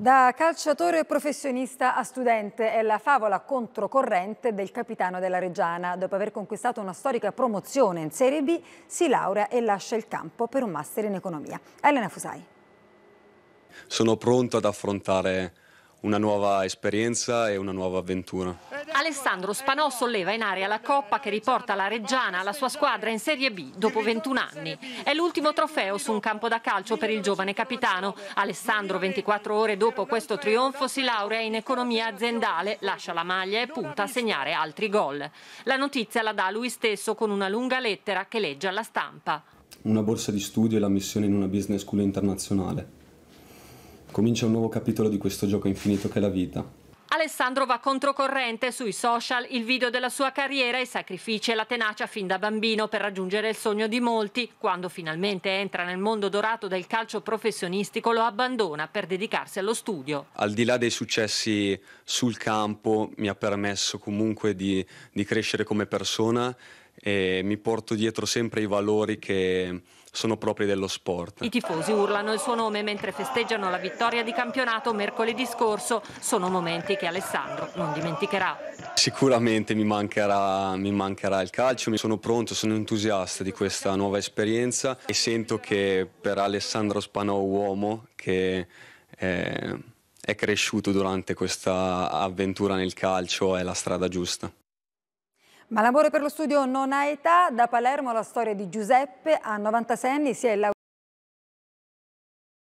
Da calciatore professionista a studente è la favola controcorrente del capitano della Reggiana. Dopo aver conquistato una storica promozione in Serie B, si laurea e lascia il campo per un master in economia. Elena Fusai. Sono pronto ad affrontare una nuova esperienza e una nuova avventura. Alessandro Spanò solleva in aria la coppa che riporta la Reggiana alla sua squadra in Serie B dopo 21 anni. È l'ultimo trofeo su un campo da calcio per il giovane capitano. Alessandro, 24 ore dopo questo trionfo, si laurea in economia aziendale, lascia la maglia e punta a segnare altri gol. La notizia la dà lui stesso con una lunga lettera che legge alla stampa. Una borsa di studio e la missione in una business school internazionale. Comincia un nuovo capitolo di questo gioco infinito che è la vita Alessandro va controcorrente sui social, il video della sua carriera, i sacrifici e la tenacia fin da bambino per raggiungere il sogno di molti. Quando finalmente entra nel mondo dorato del calcio professionistico lo abbandona per dedicarsi allo studio. Al di là dei successi sul campo mi ha permesso comunque di, di crescere come persona e mi porto dietro sempre i valori che sono propri dello sport. I tifosi urlano il suo nome mentre festeggiano la vittoria di campionato mercoledì scorso. Sono momenti che Alessandro non dimenticherà. Sicuramente mi mancherà, mi mancherà il calcio, mi sono pronto, sono entusiasta di questa nuova esperienza e sento che per Alessandro Spano uomo che... Eh, è cresciuto durante questa avventura nel calcio è la strada giusta. Ma l'amore per lo studio non ha età, da Palermo la storia di Giuseppe, a 96 anni si è laureato